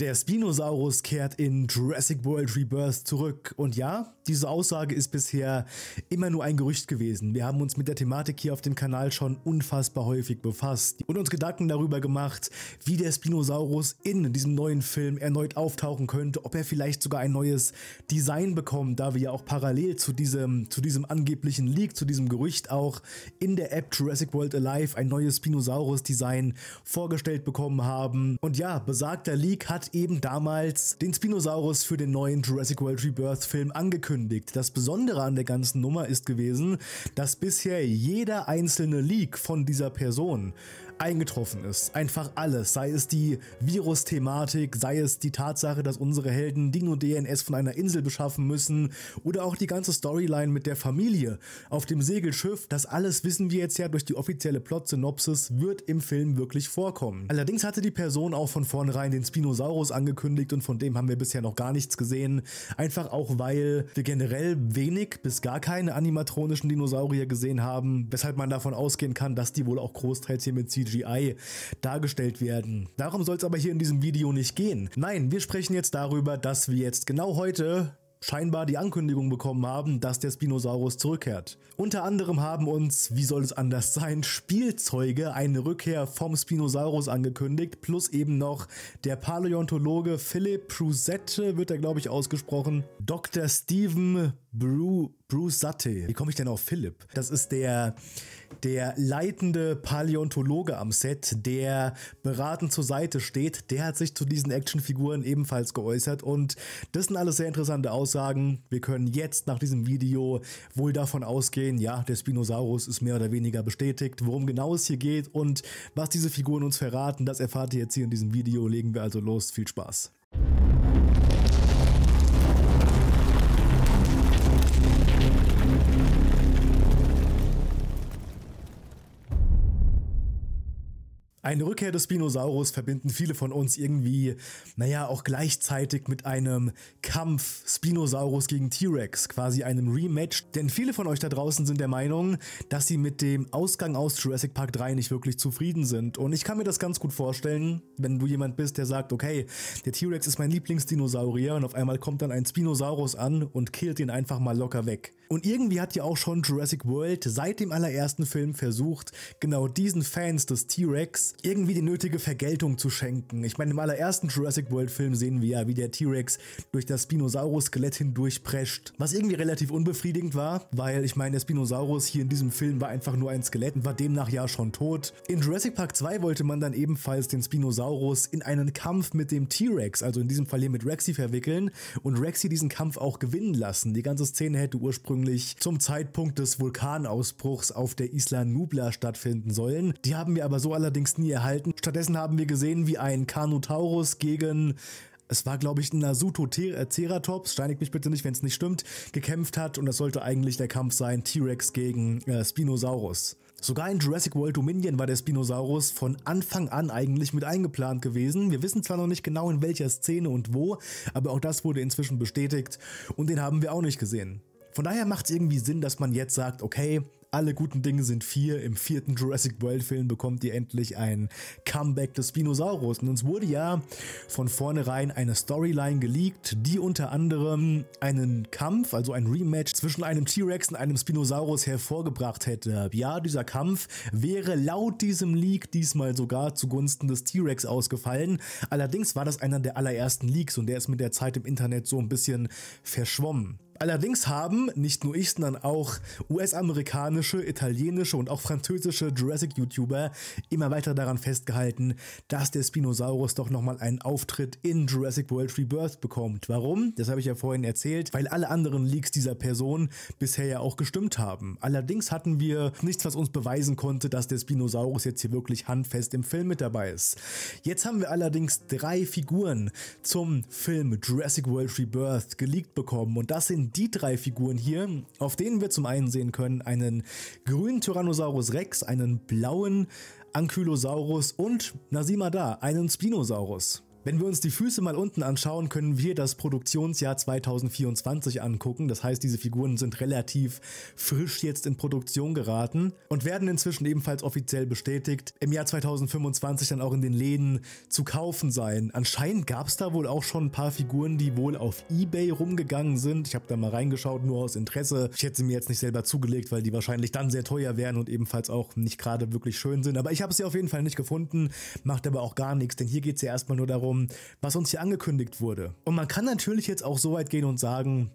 Der Spinosaurus kehrt in Jurassic World Rebirth zurück. Und ja, diese Aussage ist bisher immer nur ein Gerücht gewesen. Wir haben uns mit der Thematik hier auf dem Kanal schon unfassbar häufig befasst und uns Gedanken darüber gemacht, wie der Spinosaurus in diesem neuen Film erneut auftauchen könnte, ob er vielleicht sogar ein neues Design bekommt, da wir ja auch parallel zu diesem, zu diesem angeblichen Leak, zu diesem Gerücht auch in der App Jurassic World Alive ein neues Spinosaurus-Design vorgestellt bekommen haben. Und ja, besagter Leak hat eben damals den Spinosaurus für den neuen Jurassic World Rebirth Film angekündigt. Das Besondere an der ganzen Nummer ist gewesen, dass bisher jeder einzelne Leak von dieser Person eingetroffen ist. Einfach alles, sei es die Virus-Thematik, sei es die Tatsache, dass unsere Helden Dino-DNS von einer Insel beschaffen müssen oder auch die ganze Storyline mit der Familie auf dem Segelschiff. Das alles wissen wir jetzt ja durch die offizielle Plot-Synopsis, wird im Film wirklich vorkommen. Allerdings hatte die Person auch von vornherein den Spinosaurus angekündigt und von dem haben wir bisher noch gar nichts gesehen. Einfach auch, weil wir generell wenig bis gar keine animatronischen Dinosaurier gesehen haben, weshalb man davon ausgehen kann, dass die wohl auch großteils hier mit CGI CGI dargestellt werden. Darum soll es aber hier in diesem Video nicht gehen. Nein, wir sprechen jetzt darüber, dass wir jetzt genau heute scheinbar die Ankündigung bekommen haben, dass der Spinosaurus zurückkehrt. Unter anderem haben uns, wie soll es anders sein, Spielzeuge eine Rückkehr vom Spinosaurus angekündigt, plus eben noch der Paläontologe Philipp Prusette, wird er glaube ich ausgesprochen, Dr. Steven Brew, Bruce Satte. Wie komme ich denn auf Philipp? Das ist der, der leitende Paläontologe am Set, der beratend zur Seite steht. Der hat sich zu diesen Actionfiguren ebenfalls geäußert und das sind alles sehr interessante Aussagen. Wir können jetzt nach diesem Video wohl davon ausgehen, ja, der Spinosaurus ist mehr oder weniger bestätigt. Worum genau es hier geht und was diese Figuren uns verraten, das erfahrt ihr jetzt hier in diesem Video. Legen wir also los. Viel Spaß. Eine Rückkehr des Spinosaurus verbinden viele von uns irgendwie, naja, auch gleichzeitig mit einem Kampf Spinosaurus gegen T-Rex, quasi einem Rematch. Denn viele von euch da draußen sind der Meinung, dass sie mit dem Ausgang aus Jurassic Park 3 nicht wirklich zufrieden sind. Und ich kann mir das ganz gut vorstellen, wenn du jemand bist, der sagt, okay, der T-Rex ist mein Lieblingsdinosaurier und auf einmal kommt dann ein Spinosaurus an und killt ihn einfach mal locker weg. Und irgendwie hat ja auch schon Jurassic World seit dem allerersten Film versucht, genau diesen Fans des T-Rex irgendwie die nötige Vergeltung zu schenken. Ich meine, im allerersten Jurassic World Film sehen wir ja, wie der T-Rex durch das Spinosaurus-Skelett hindurchprescht. Was irgendwie relativ unbefriedigend war, weil ich meine, der Spinosaurus hier in diesem Film war einfach nur ein Skelett und war demnach ja schon tot. In Jurassic Park 2 wollte man dann ebenfalls den Spinosaurus in einen Kampf mit dem T-Rex, also in diesem Fall hier mit Rexy, verwickeln und Rexy diesen Kampf auch gewinnen lassen. Die ganze Szene hätte ursprünglich zum Zeitpunkt des Vulkanausbruchs auf der Isla Nubla stattfinden sollen. Die haben wir aber so allerdings fast nie erhalten. Stattdessen haben wir gesehen, wie ein Carnotaurus gegen es war, glaube ich, ein Nasuto-Ceratops, äh, steinigt mich bitte nicht, wenn es nicht stimmt, gekämpft hat und das sollte eigentlich der Kampf sein, T-Rex gegen äh, Spinosaurus. Sogar in Jurassic World Dominion war der Spinosaurus von Anfang an eigentlich mit eingeplant gewesen. Wir wissen zwar noch nicht genau in welcher Szene und wo, aber auch das wurde inzwischen bestätigt und den haben wir auch nicht gesehen. Von daher macht es irgendwie Sinn, dass man jetzt sagt, okay, alle guten Dinge sind vier. Im vierten Jurassic World-Film bekommt ihr endlich ein Comeback des Spinosaurus. Und uns wurde ja von vornherein eine Storyline geleakt, die unter anderem einen Kampf, also ein Rematch zwischen einem T-Rex und einem Spinosaurus hervorgebracht hätte. Ja, dieser Kampf wäre laut diesem Leak diesmal sogar zugunsten des T-Rex ausgefallen. Allerdings war das einer der allerersten Leaks und der ist mit der Zeit im Internet so ein bisschen verschwommen. Allerdings haben nicht nur ich, sondern auch US-amerikanische, italienische und auch französische Jurassic-YouTuber immer weiter daran festgehalten, dass der Spinosaurus doch nochmal einen Auftritt in Jurassic World Rebirth bekommt. Warum? Das habe ich ja vorhin erzählt, weil alle anderen Leaks dieser Person bisher ja auch gestimmt haben. Allerdings hatten wir nichts, was uns beweisen konnte, dass der Spinosaurus jetzt hier wirklich handfest im Film mit dabei ist. Jetzt haben wir allerdings drei Figuren zum Film Jurassic World Rebirth geleakt bekommen und das sind sind die drei Figuren hier, auf denen wir zum einen sehen können einen grünen Tyrannosaurus Rex, einen blauen Ankylosaurus und na sieh mal da, einen Spinosaurus. Wenn wir uns die Füße mal unten anschauen, können wir das Produktionsjahr 2024 angucken. Das heißt, diese Figuren sind relativ frisch jetzt in Produktion geraten und werden inzwischen ebenfalls offiziell bestätigt, im Jahr 2025 dann auch in den Läden zu kaufen sein. Anscheinend gab es da wohl auch schon ein paar Figuren, die wohl auf Ebay rumgegangen sind. Ich habe da mal reingeschaut, nur aus Interesse. Ich hätte sie mir jetzt nicht selber zugelegt, weil die wahrscheinlich dann sehr teuer wären und ebenfalls auch nicht gerade wirklich schön sind. Aber ich habe sie auf jeden Fall nicht gefunden, macht aber auch gar nichts, denn hier geht es ja erstmal nur darum, ähm, was uns hier angekündigt wurde. Und man kann natürlich jetzt auch so weit gehen und sagen,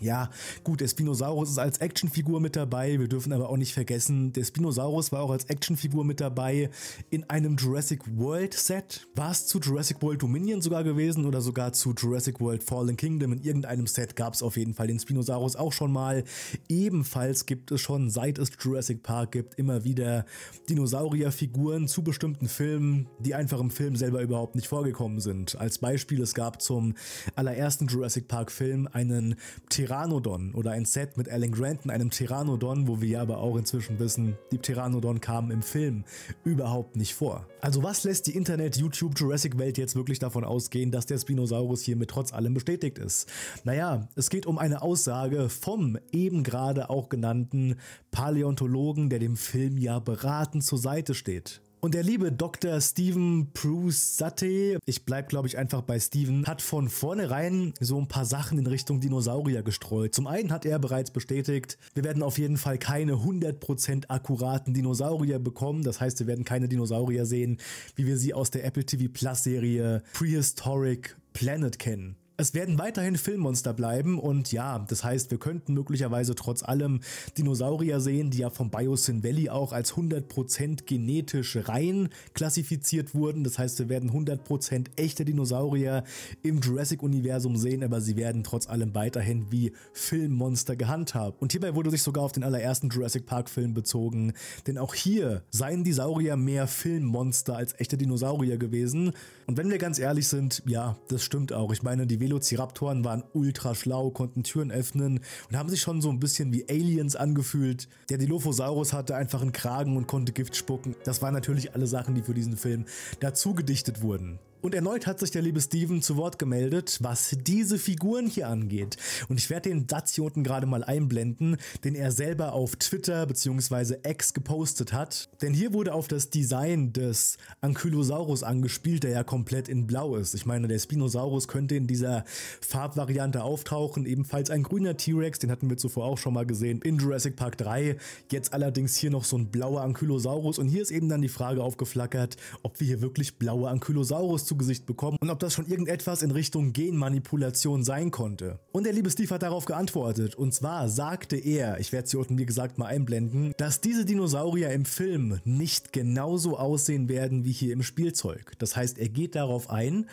ja, gut, der Spinosaurus ist als Actionfigur mit dabei. Wir dürfen aber auch nicht vergessen, der Spinosaurus war auch als Actionfigur mit dabei in einem Jurassic World Set. War es zu Jurassic World Dominion sogar gewesen oder sogar zu Jurassic World Fallen Kingdom? In irgendeinem Set gab es auf jeden Fall den Spinosaurus auch schon mal. Ebenfalls gibt es schon, seit es Jurassic Park gibt, immer wieder Dinosaurierfiguren zu bestimmten Filmen, die einfach im Film selber überhaupt nicht vorgekommen sind. Als Beispiel, es gab zum allerersten Jurassic Park Film einen Theater Pteranodon oder ein Set mit Alan Grant und einem Pteranodon, wo wir ja aber auch inzwischen wissen, die Pteranodon kamen im Film überhaupt nicht vor. Also was lässt die Internet, YouTube, Jurassic Welt jetzt wirklich davon ausgehen, dass der Spinosaurus hiermit trotz allem bestätigt ist? Naja, es geht um eine Aussage vom eben gerade auch genannten Paläontologen, der dem Film ja beratend zur Seite steht. Und der liebe Dr. Steven Bruce Satte, ich bleibe glaube ich einfach bei Steven, hat von vornherein so ein paar Sachen in Richtung Dinosaurier gestreut. Zum einen hat er bereits bestätigt, wir werden auf jeden Fall keine 100% akkuraten Dinosaurier bekommen. Das heißt, wir werden keine Dinosaurier sehen, wie wir sie aus der Apple TV Plus Serie Prehistoric Planet kennen es werden weiterhin Filmmonster bleiben und ja, das heißt, wir könnten möglicherweise trotz allem Dinosaurier sehen, die ja vom Biosyn Valley auch als 100% genetisch rein klassifiziert wurden. Das heißt, wir werden 100% echte Dinosaurier im Jurassic-Universum sehen, aber sie werden trotz allem weiterhin wie Filmmonster gehandhabt. Und hierbei wurde sich sogar auf den allerersten Jurassic Park-Film bezogen, denn auch hier seien die Saurier mehr Filmmonster als echte Dinosaurier gewesen. Und wenn wir ganz ehrlich sind, ja, das stimmt auch. Ich meine, die Velociraptoren waren ultra schlau, konnten Türen öffnen und haben sich schon so ein bisschen wie Aliens angefühlt. Der Dilophosaurus hatte einfach einen Kragen und konnte Gift spucken. Das waren natürlich alle Sachen, die für diesen Film dazu gedichtet wurden. Und erneut hat sich der liebe Steven zu Wort gemeldet, was diese Figuren hier angeht. Und ich werde den Satz hier unten gerade mal einblenden, den er selber auf Twitter bzw. X gepostet hat. Denn hier wurde auf das Design des Ankylosaurus angespielt, der ja komplett in Blau ist. Ich meine, der Spinosaurus könnte in dieser Farbvariante auftauchen. Ebenfalls ein grüner T-Rex, den hatten wir zuvor auch schon mal gesehen in Jurassic Park 3. Jetzt allerdings hier noch so ein blauer Ankylosaurus. Und hier ist eben dann die Frage aufgeflackert, ob wir hier wirklich blaue Ankylosaurus zu Gesicht bekommen und ob das schon irgendetwas in Richtung Genmanipulation sein konnte. Und der liebe Steve hat darauf geantwortet. Und zwar sagte er, ich werde es hier unten wie gesagt mal einblenden, dass diese Dinosaurier im Film nicht genauso aussehen werden wie hier im Spielzeug. Das heißt, er geht darauf ein,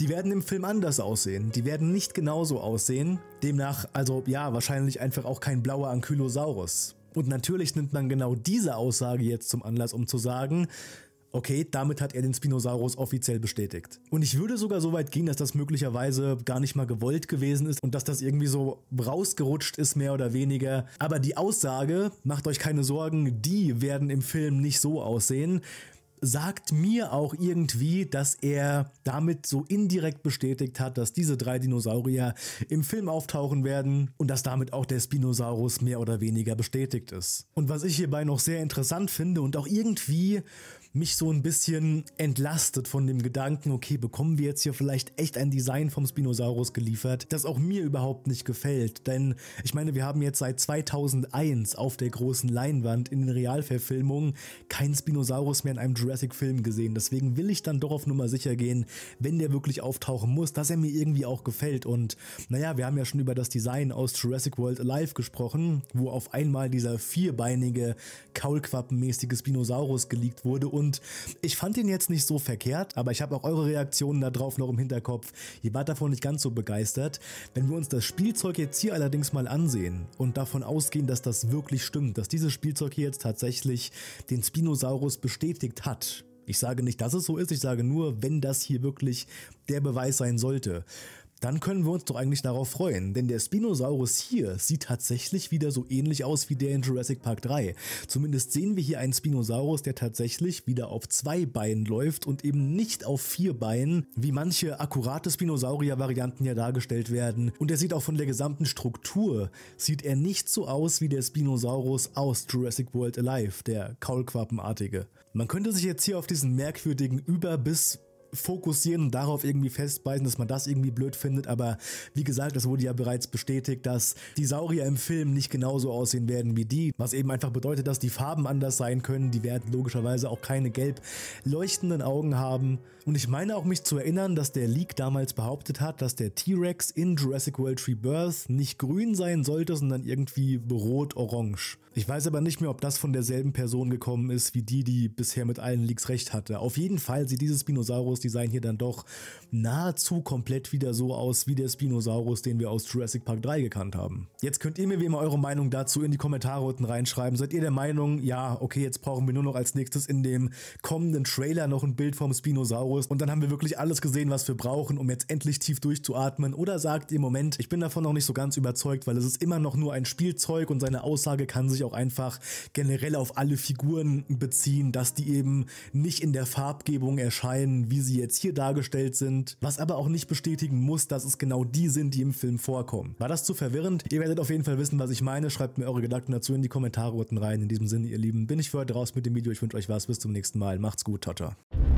die werden im Film anders aussehen. Die werden nicht genauso aussehen. Demnach, also ja, wahrscheinlich einfach auch kein blauer Ankylosaurus. Und natürlich nimmt man genau diese Aussage jetzt zum Anlass, um zu sagen, Okay, damit hat er den Spinosaurus offiziell bestätigt. Und ich würde sogar so weit gehen, dass das möglicherweise gar nicht mal gewollt gewesen ist und dass das irgendwie so rausgerutscht ist, mehr oder weniger. Aber die Aussage, macht euch keine Sorgen, die werden im Film nicht so aussehen sagt mir auch irgendwie, dass er damit so indirekt bestätigt hat, dass diese drei Dinosaurier im Film auftauchen werden und dass damit auch der Spinosaurus mehr oder weniger bestätigt ist. Und was ich hierbei noch sehr interessant finde und auch irgendwie mich so ein bisschen entlastet von dem Gedanken, okay, bekommen wir jetzt hier vielleicht echt ein Design vom Spinosaurus geliefert, das auch mir überhaupt nicht gefällt. Denn ich meine, wir haben jetzt seit 2001 auf der großen Leinwand in den Realverfilmungen keinen Spinosaurus mehr in einem Jurassic-Film gesehen. Deswegen will ich dann doch auf Nummer sicher gehen, wenn der wirklich auftauchen muss, dass er mir irgendwie auch gefällt. Und naja, wir haben ja schon über das Design aus Jurassic World Alive gesprochen, wo auf einmal dieser vierbeinige, kaulquappenmäßige Spinosaurus geleakt wurde und und ich fand ihn jetzt nicht so verkehrt, aber ich habe auch eure Reaktionen darauf noch im Hinterkopf. Ihr wart davon nicht ganz so begeistert. Wenn wir uns das Spielzeug jetzt hier allerdings mal ansehen und davon ausgehen, dass das wirklich stimmt, dass dieses Spielzeug hier jetzt tatsächlich den Spinosaurus bestätigt hat, ich sage nicht, dass es so ist, ich sage nur, wenn das hier wirklich der Beweis sein sollte, dann können wir uns doch eigentlich darauf freuen, denn der Spinosaurus hier sieht tatsächlich wieder so ähnlich aus wie der in Jurassic Park 3. Zumindest sehen wir hier einen Spinosaurus, der tatsächlich wieder auf zwei Beinen läuft und eben nicht auf vier Beinen, wie manche akkurate Spinosaurier-Varianten ja dargestellt werden. Und er sieht auch von der gesamten Struktur, sieht er nicht so aus wie der Spinosaurus aus Jurassic World Alive, der Kaulquappenartige. Man könnte sich jetzt hier auf diesen merkwürdigen Überbiss bis fokussieren und darauf irgendwie festbeißen, dass man das irgendwie blöd findet. Aber wie gesagt, es wurde ja bereits bestätigt, dass die Saurier im Film nicht genauso aussehen werden wie die. Was eben einfach bedeutet, dass die Farben anders sein können. Die werden logischerweise auch keine gelb leuchtenden Augen haben. Und ich meine auch mich zu erinnern, dass der Leak damals behauptet hat, dass der T-Rex in Jurassic World Rebirth nicht grün sein sollte, sondern irgendwie rot-orange. Ich weiß aber nicht mehr, ob das von derselben Person gekommen ist, wie die, die bisher mit allen Leaks recht hatte. Auf jeden Fall sieht dieses Dinosaurus Design hier dann doch nahezu komplett wieder so aus wie der Spinosaurus, den wir aus Jurassic Park 3 gekannt haben. Jetzt könnt ihr mir wie immer eure Meinung dazu in die Kommentare unten reinschreiben. Seid ihr der Meinung, ja, okay, jetzt brauchen wir nur noch als nächstes in dem kommenden Trailer noch ein Bild vom Spinosaurus und dann haben wir wirklich alles gesehen, was wir brauchen, um jetzt endlich tief durchzuatmen? Oder sagt ihr, Moment, ich bin davon noch nicht so ganz überzeugt, weil es ist immer noch nur ein Spielzeug und seine Aussage kann sich auch einfach generell auf alle Figuren beziehen, dass die eben nicht in der Farbgebung erscheinen, wie sie sie jetzt hier dargestellt sind, was aber auch nicht bestätigen muss, dass es genau die sind, die im Film vorkommen. War das zu verwirrend? Ihr werdet auf jeden Fall wissen, was ich meine. Schreibt mir eure Gedanken dazu in die Kommentare unten rein. In diesem Sinne, ihr Lieben, bin ich für heute raus mit dem Video. Ich wünsche euch was. Bis zum nächsten Mal. Macht's gut. Ciao, ciao.